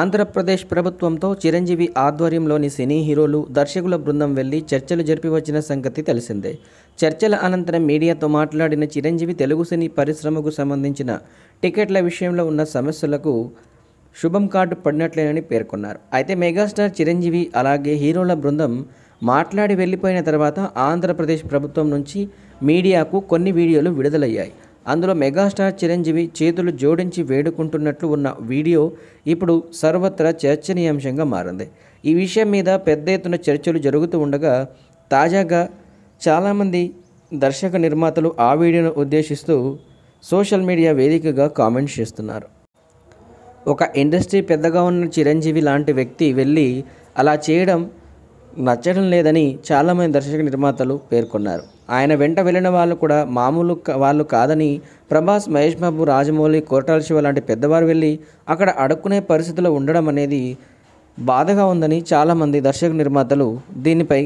ఆంధ్రప్రదేశ్ ప్రభుత్వంతో చిరంజీవి ఆధ్వర్యంలోని సినీ హీరోలు దర్శకుల బృందం వెళ్లి చర్చలు జరిపి వచ్చిన సంగతి తెలిసిందే చర్చల అనంతరం మీడియాతో మాట్లాడిన చిరంజీవి తెలుగు సినీ పరిశ్రమకు సంబంధించిన టికెట్ల విషయంలో ఉన్న సమస్యలకు శుభం కార్డు పడినట్లేనని పేర్కొన్నారు అయితే మెగాస్టార్ చిరంజీవి అలాగే హీరోల బృందం మాట్లాడి వెళ్ళిపోయిన తర్వాత ఆంధ్రప్రదేశ్ ప్రభుత్వం నుంచి మీడియాకు కొన్ని వీడియోలు విడుదలయ్యాయి అందులో మెగాస్టార్ చిరంజీవి చేతులు జోడించి వేడుకుంటున్నట్లు ఉన్న వీడియో ఇప్పుడు సర్వత్రా చర్చనీయాంశంగా మారింది ఈ విషయం మీద పెద్ద ఎత్తున చర్చలు జరుగుతూ ఉండగా తాజాగా చాలామంది దర్శక నిర్మాతలు ఆ వీడియోను ఉద్దేశిస్తూ సోషల్ మీడియా వేదికగా కామెంట్స్ చేస్తున్నారు ఒక ఇండస్ట్రీ పెద్దగా ఉన్న చిరంజీవి లాంటి వ్యక్తి వెళ్ళి అలా చేయడం నచ్చడం లేదని చాలామంది దర్శక నిర్మాతలు పేర్కొన్నారు ఆయన వెంట వెళ్ళిన వాళ్ళు కూడా మామూలు వాళ్ళు కాదని ప్రభాస్ మహేష్ బాబు రాజమౌళి కోరటాల శివ లాంటి పెద్దవారు వెళ్ళి అక్కడ అడుక్కునే పరిస్థితిలో ఉండడం అనేది బాధగా ఉందని చాలామంది దర్శక నిర్మాతలు దీనిపై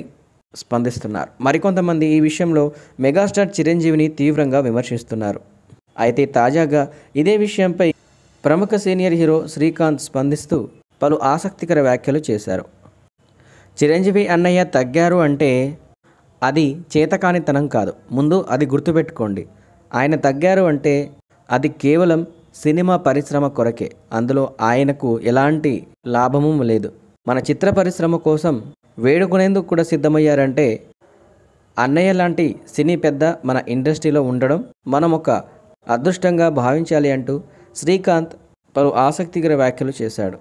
స్పందిస్తున్నారు మరికొంతమంది ఈ విషయంలో మెగాస్టార్ చిరంజీవిని తీవ్రంగా విమర్శిస్తున్నారు అయితే తాజాగా ఇదే విషయంపై ప్రముఖ సీనియర్ హీరో శ్రీకాంత్ స్పందిస్తూ పలు ఆసక్తికర వ్యాఖ్యలు చేశారు చిరంజీవి అన్నయ్య తగ్గారు అంటే అది చేతకానితనం కాదు ముందు అది గుర్తుపెట్టుకోండి ఆయన తగ్గారు అంటే అది కేవలం సినిమా పరిశ్రమ కొరకే అందులో ఆయనకు ఎలాంటి లాభము లేదు మన చిత్ర పరిశ్రమ కోసం వేడుకునేందుకు కూడా సిద్ధమయ్యారంటే అన్నయ్య లాంటి సినీ పెద్ద మన ఇండస్ట్రీలో ఉండడం మనం ఒక అదృష్టంగా భావించాలి అంటూ శ్రీకాంత్ పలు ఆసక్తికర వ్యాఖ్యలు చేశాడు